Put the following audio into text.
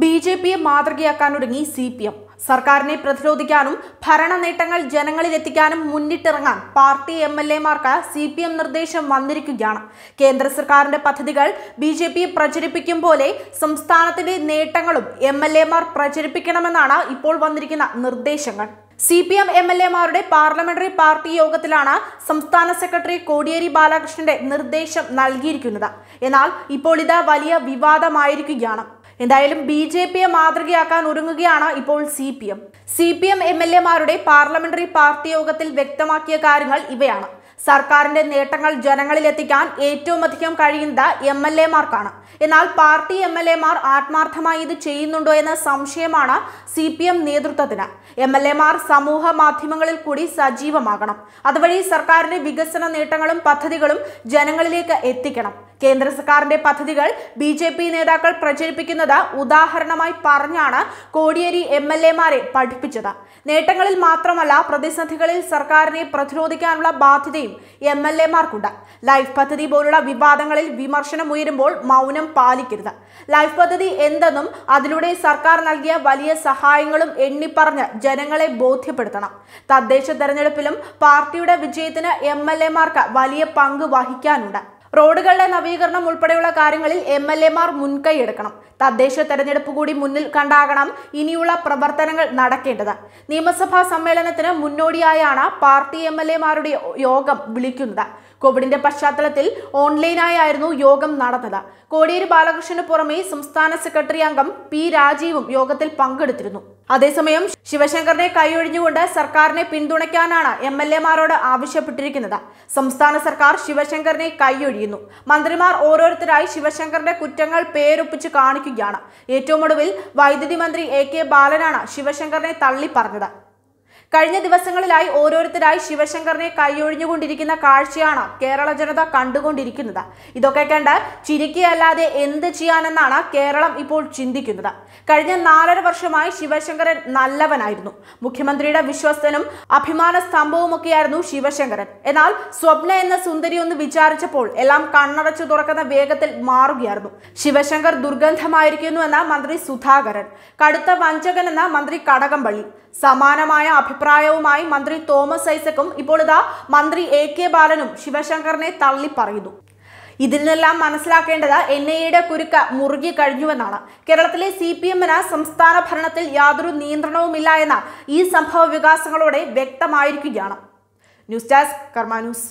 B J പിയെ മാതൃകയാക്കാനൊരുങ്ങി C P M സർക്കാരിനെ പ്രതിരോധിക്കാനും ഭരണ നേട്ടങ്ങൾ ജനങ്ങളിലെത്തിക്കാനും മുന്നിട്ടിറങ്ങാൻ പാർട്ടി എം എൽ എമാർക്ക് സി പി എം നിർദ്ദേശം വന്നിരിക്കുകയാണ് കേന്ദ്ര സർക്കാരിന്റെ പദ്ധതികൾ ബി ജെ പി പ്രചരിപ്പിക്കും പോലെ സംസ്ഥാനത്തിന്റെ നേട്ടങ്ങളും എം എൽ എമാർ പ്രചരിപ്പിക്കണമെന്നാണ് ഇപ്പോൾ വന്നിരിക്കുന്ന നിർദ്ദേശങ്ങൾ C P M M L എമാരുടെ പാർലമെന്ററി പാർട്ടി യോഗത്തിലാണ് സംസ്ഥാന സെക്രട്ടറി കോടിയേരി ബാലകൃഷ്ണന്റെ നിർദ്ദേശം നൽകിയിരിക്കുന്നത് എന്നാൽ ഇപ്പോൾ ഇത് വലിയ വിവാദമായിരിക്കുകയാണ് എന്തായാലും ബി ജെ പിയെ മാതൃകയാക്കാൻ ഒരുങ്ങുകയാണ് ഇപ്പോൾ C P M C P M M L മാരുടെ പാർലമെന്ററി പാർട്ടി യോഗത്തിൽ വ്യക്തമാക്കിയ കാര്യങ്ങൾ ഇവയാണ് സർക്കാരിന്റെ നേട്ടങ്ങൾ ജനങ്ങളിൽ എത്തിക്കാൻ ഏറ്റവും അധികം കഴിയുന്നത് എം എൽ മാർക്കാണ് എന്നാൽ പാർട്ടി എം എൽ മാർ ആത്മാർത്ഥമായി ഇത് ചെയ്യുന്നുണ്ടോ എന്ന സംശയമാണ് സി പി എം നേതൃത്വത്തിന് എം എൽ മാർ സമൂഹ മാധ്യമങ്ങളിൽ കൂടി സജീവമാകണം അതുവഴി സർക്കാരിന്റെ വികസന നേട്ടങ്ങളും പദ്ധതികളും ജനങ്ങളിലേക്ക് എത്തിക്കണം കേന്ദ്ര സർക്കാരിന്റെ പദ്ധതികൾ ബി ജെ പി നേതാക്കൾ പ്രചരിപ്പിക്കുന്നത് ഉദാഹരണമായി പറഞ്ഞാണ് കോടിയേരി എം എൽ എമാരെ പഠിപ്പിച്ചത് നേട്ടങ്ങളിൽ മാത്രമല്ല പ്രതിസന്ധികളിൽ സർക്കാരിനെ പ്രതിരോധിക്കാനുള്ള ബാധ്യതയും എം എൽ എമാർക്കുണ്ട് ലൈഫ് പദ്ധതി പോലുള്ള വിവാദങ്ങളിൽ വിമർശനം ഉയരുമ്പോൾ മൗനം പാലിക്കരുത് ലൈഫ് പദ്ധതി എന്തെന്നും അതിലൂടെ സർക്കാർ നൽകിയ വലിയ സഹായങ്ങളും എണ്ണിപ്പറഞ്ഞ് ജനങ്ങളെ ബോധ്യപ്പെടുത്തണം തദ്ദേശ തെരഞ്ഞെടുപ്പിലും പാർട്ടിയുടെ വിജയത്തിന് എം എൽ എമാർക്ക് വലിയ പങ്ക് വഹിക്കാനുണ്ട് റോഡുകളുടെ നവീകരണം ഉൾപ്പെടെയുള്ള കാര്യങ്ങളിൽ എം എൽ എമാർ മുൻകൈയെടുക്കണം തദ്ദേശ തെരഞ്ഞെടുപ്പ് കൂടി മുന്നിൽ കണ്ടാകണം ഇനിയുള്ള പ്രവർത്തനങ്ങൾ നടക്കേണ്ടത് നിയമസഭാ സമ്മേളനത്തിന് മുന്നോടിയായാണ് പാർട്ടി എം യോഗം വിളിക്കുന്നത് കോവിഡിന്റെ പശ്ചാത്തലത്തിൽ ഓൺലൈനായിരുന്നു യോഗം നടന്നത് കോടിയേരി ബാലകൃഷ്ണന് പുറമെ സംസ്ഥാന സെക്രട്ടറി അംഗം പി രാജീവും യോഗത്തിൽ പങ്കെടുത്തിരുന്നു അതേസമയം ശിവശങ്കറിനെ കൈയൊഴിഞ്ഞുകൊണ്ട് സർക്കാരിനെ പിന്തുണയ്ക്കാനാണ് എം എൽ എമാരോട് ആവശ്യപ്പെട്ടിരിക്കുന്നത് സംസ്ഥാന സർക്കാർ ശിവശങ്കറിനെ കൈയൊഴിയുന്നു മന്ത്രിമാർ ഓരോരുത്തരായി ശിവശങ്കറിന്റെ കുറ്റങ്ങൾ പേരൊപ്പിച്ച് കാണിക്കുകയാണ് ഏറ്റവും ഒടുവിൽ വൈദ്യുതി മന്ത്രി എ കെ ബാലനാണ് ശിവശങ്കറിനെ പറഞ്ഞത് കഴിഞ്ഞ ദിവസങ്ങളിലായി ഓരോരുത്തരായി ശിവശങ്കറിനെ കൈയൊഴിഞ്ഞുകൊണ്ടിരിക്കുന്ന കാഴ്ചയാണ് കേരള ജനത കണ്ടുകൊണ്ടിരിക്കുന്നത് ഇതൊക്കെ കണ്ട് ചിരിക്കുകയല്ലാതെ എന്ത് ചെയ്യാനെന്നാണ് കേരളം ഇപ്പോൾ ചിന്തിക്കുന്നത് കഴിഞ്ഞ നാലര വർഷമായി ശിവശങ്കരൻ നല്ലവനായിരുന്നു മുഖ്യമന്ത്രിയുടെ വിശ്വസ്തനും അഭിമാന സ്തംഭവുമൊക്കെയായിരുന്നു ശിവശങ്കരൻ എന്നാൽ സ്വപ്ന എന്ന സുന്ദരി ഒന്ന് വിചാരിച്ചപ്പോൾ എല്ലാം കണ്ണടച്ചു തുറക്കുന്ന വേഗത്തിൽ മാറുകയായിരുന്നു ശിവശങ്കർ ദുർഗന്ധമായിരിക്കുന്നുവെന്ന മന്ത്രി സുധാകരൻ കടുത്ത എന്ന മന്ത്രി കടകംപള്ളി സമാനമായ അഭിപ്രായം അഭിപ്രായവുമായി മന്ത്രി തോമസ് ഐസക്കും ഇപ്പോൾ ഇതാ മന്ത്രി എ കെ ബാലനും ശിവശങ്കറിനെ പറയുന്നു ഇതിൽ നിന്നെല്ലാം മനസ്സിലാക്കേണ്ടത് എൻ ഐ എയുടെ കുരുക്ക മുറുകി കഴിഞ്ഞുവെന്നാണ് കേരളത്തിലെ സി പി എമ്മിന് സംസ്ഥാന ഭരണത്തിൽ യാതൊരു നിയന്ത്രണവുമില്ല എന്ന ഈ സംഭവ വികാസങ്ങളോടെ വ്യക്തമായിരിക്കുകയാണ് ന്യൂസ് ഡെസ്ക് കർമാനൂസ്